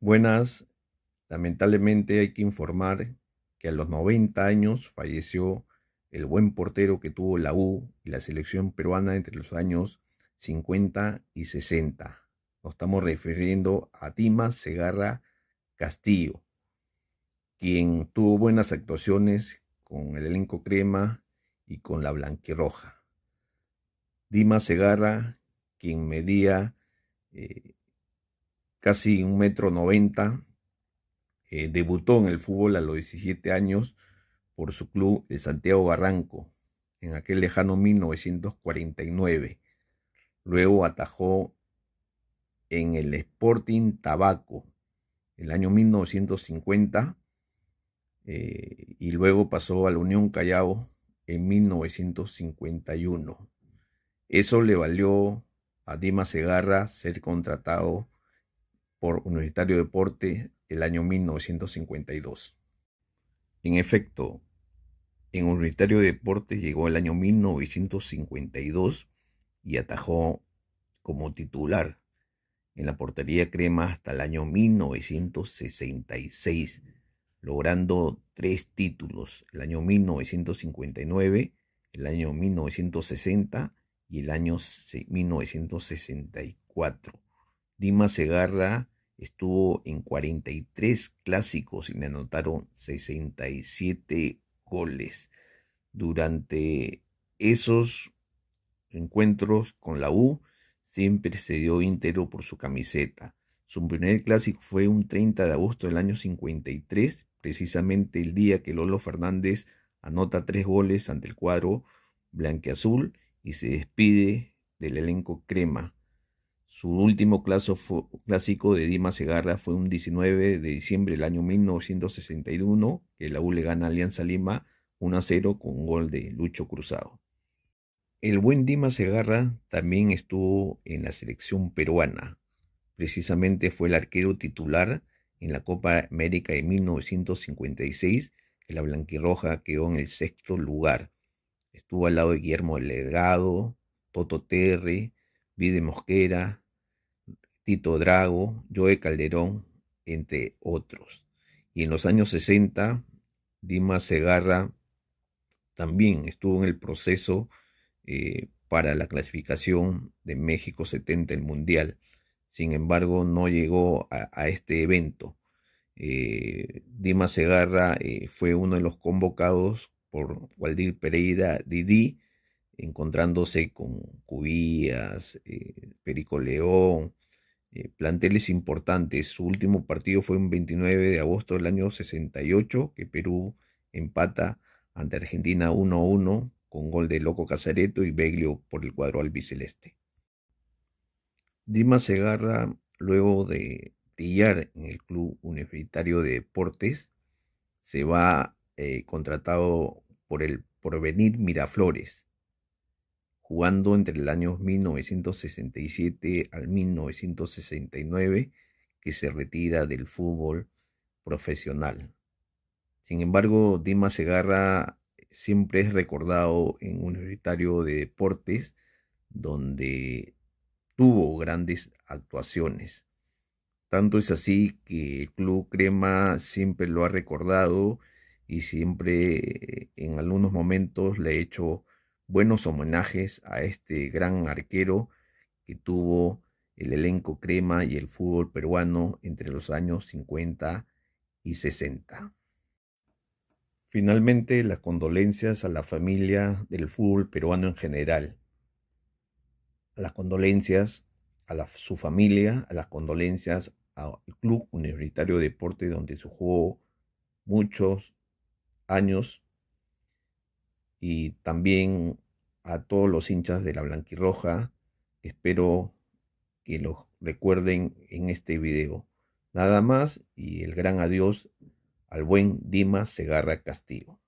Buenas, lamentablemente hay que informar que a los 90 años falleció el buen portero que tuvo la U y la selección peruana entre los años 50 y 60. Nos estamos refiriendo a Dimas Segarra Castillo, quien tuvo buenas actuaciones con el elenco crema y con la blanqueroja. Dimas Segarra, quien medía eh, casi un metro noventa. Eh, debutó en el fútbol a los 17 años por su club, el Santiago Barranco, en aquel lejano 1949. Luego atajó en el Sporting Tabaco el año 1950 eh, y luego pasó a la Unión Callao en 1951. Eso le valió a Dima Segarra ser contratado por Universitario Deportes el año 1952. En efecto, en Universitario de Deportes llegó el año 1952 y atajó como titular en la portería crema hasta el año 1966, logrando tres títulos, el año 1959, el año 1960 y el año 1964. Dima Segarra estuvo en 43 clásicos y le anotaron 67 goles. Durante esos encuentros con la U, siempre se dio íntegro por su camiseta. Su primer clásico fue un 30 de agosto del año 53, precisamente el día que Lolo Fernández anota tres goles ante el cuadro blanqueazul y se despide del elenco crema su último clásico de Dima Segarra fue un 19 de diciembre del año 1961, que la U le gana a Alianza Lima 1 a 0 con gol de Lucho Cruzado. El buen Dima Segarra también estuvo en la selección peruana. Precisamente fue el arquero titular en la Copa América de 1956, que la Blanquirroja quedó en el sexto lugar. Estuvo al lado de Guillermo Legado, Toto Terry, Vide Mosquera, Tito Drago, Joe Calderón, entre otros. Y en los años 60, Dimas Segarra también estuvo en el proceso eh, para la clasificación de México 70, el Mundial. Sin embargo, no llegó a, este evento. Eh, Dimas Segarra eh, fue uno de los convocados por Waldir Pereira Didi, encontrándose con Cubías, Perico León, eh, planteles importantes. Su último partido fue un 29 de agosto del año 68, que Perú empata ante Argentina 1-1 con gol de Loco Casareto y Beglio por el cuadro albiceleste. Dimas Segarra, luego de brillar en el Club Universitario de Deportes, se va eh, contratado por el Porvenir Miraflores jugando entre el año 1967 al 1969, que se retira del fútbol profesional. Sin embargo, Dima Segarra siempre es recordado en un Universitario de Deportes, donde tuvo grandes actuaciones. Tanto es así que el Club Crema siempre lo ha recordado y siempre eh, en algunos momentos le ha hecho buenos homenajes a este gran arquero que tuvo el elenco crema y el fútbol peruano entre los años 50 y 60. Finalmente, las condolencias a la familia del fútbol peruano en general. Las condolencias a su familia, a las condolencias al Club Universitario de Deporte, donde se jugó muchos años y también a todos los hinchas de la Blanquirroja. Espero que los recuerden en este video. Nada más y el gran adiós al buen Dimas Segarra Castillo.